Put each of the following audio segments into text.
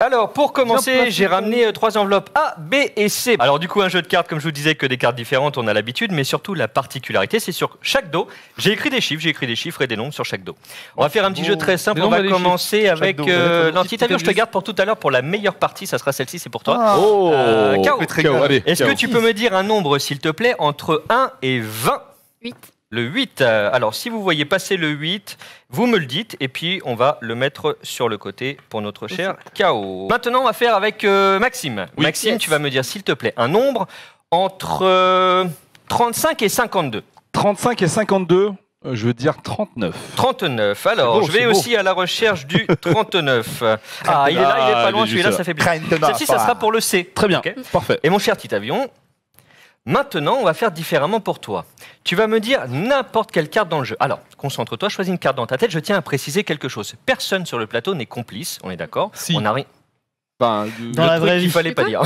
Alors, pour commencer, j'ai ramené euh, trois enveloppes A, B et C. Alors, du coup, un jeu de cartes, comme je vous disais, que des cartes différentes, on a l'habitude, mais surtout la particularité, c'est sur chaque dos. J'ai écrit des chiffres, j'ai écrit des chiffres et des nombres sur chaque dos. On va oh, faire un petit jeu très simple. On va commencer avec euh, avion, Je te garde pour tout à l'heure pour la meilleure partie. Ça sera celle-ci, c'est pour toi. Ah. Euh, oh, Est-ce que tu peux me dire un nombre, s'il te plaît, entre 1 et 20 8. Le 8. Euh, alors, si vous voyez passer le 8, vous me le dites et puis on va le mettre sur le côté pour notre cher KO. Maintenant, on va faire avec euh, Maxime. Maxime, tu vas me dire, s'il te plaît, un nombre entre 35 euh, et 52. 35 et 52 je veux dire 39. 39. Alors, je vais aussi à la recherche du 39. ah, il est là, il est pas ah, loin, celui-là, ça fait bien. Celle-ci, ça sera pour le C. Très bien. Parfait. Et mon cher Titavion, Maintenant, on va faire différemment pour toi. Tu vas me dire n'importe quelle carte dans le jeu. Alors, concentre-toi, choisis une carte dans ta tête. Je tiens à préciser quelque chose. Personne sur le plateau n'est complice, on est d'accord si de... Dans la vraie vie. Il fallait pas dire.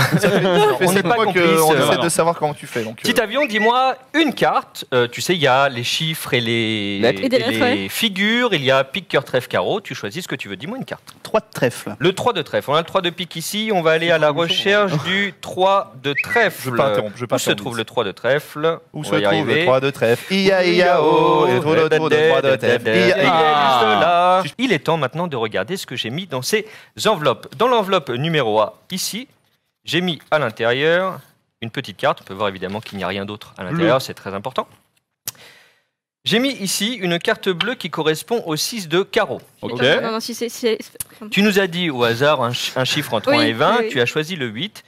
on pas complice. essaie euh, euh, de savoir comment tu fais. Donc, Petit euh. avion, dis-moi une carte. tu sais, il y a les chiffres et les, figures. Il y a pique, cœur, trèfle, carreau. Tu choisis ce que tu veux. Dis-moi une carte. Trois de trèfle. Le 3 de trèfle. On a le 3 de pique ici. On va aller à la recherche du 3 de trèfle. Je ne pas interrompre. Où se trouve le 3 de trèfle Où se trouve le 3 de trèfle de trèfle. Il est temps maintenant de regarder ce que j'ai mis dans ces enveloppes. Dans l'enveloppe numéro 1, ici. J'ai mis à l'intérieur une petite carte. On peut voir évidemment qu'il n'y a rien d'autre à l'intérieur, c'est très important. J'ai mis ici une carte bleue qui correspond au 6 de carreau. Tu nous as dit au hasard un, chiffre entre 1 et 20, tu as choisi le 8.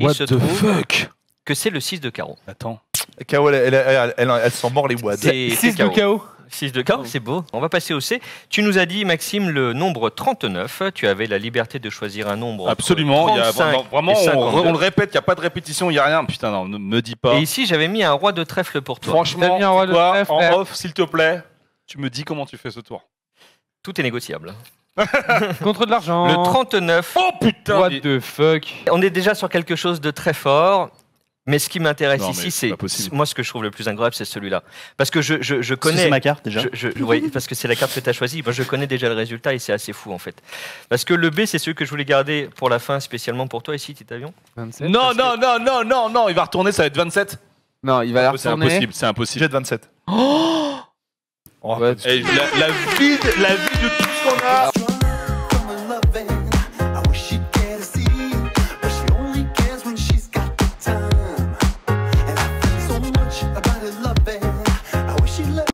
What the fuck que c'est le 6 de carreau. Attends. K.O. elle, elle, elle- s'en mord les bois. C'est 6 de carreau 6 de oh. c'est beau. On va passer au C. Tu nous as dit, Maxime, le nombre 39. Tu avais la liberté de choisir un nombre. Absolument. vraiment, on, le répète, il n'y a pas de répétition, il n'y a rien. Putain, non, ne me dis pas. Et ici, j'avais mis un roi de trèfle pour toi. Franchement, en off, s'il te plaît, tu me dis comment tu fais ce tour. Tout est négociable. Contre de l'argent. Le 39. Oh putain What the fuck On est déjà sur quelque chose de très fort. Mais ce qui m'intéresse ici, c'est moi ce que je trouve le plus incroyable, c'est celui-là, parce que je, je, je connais. C'est ma carte déjà. oui, parce que c'est la carte que tu as choisie. je connais déjà le résultat et c'est assez fou en fait. Parce que le B, c'est celui que je voulais garder pour la fin, spécialement pour toi ici, Titavion. 27, non, non, non, non, non, non, il va retourner, ça va être 27. Non, il va retourner. C'est impossible, c'est impossible. J'ai 27. Oh, eh, la, la, vie, la vie de tout ce qu'on a.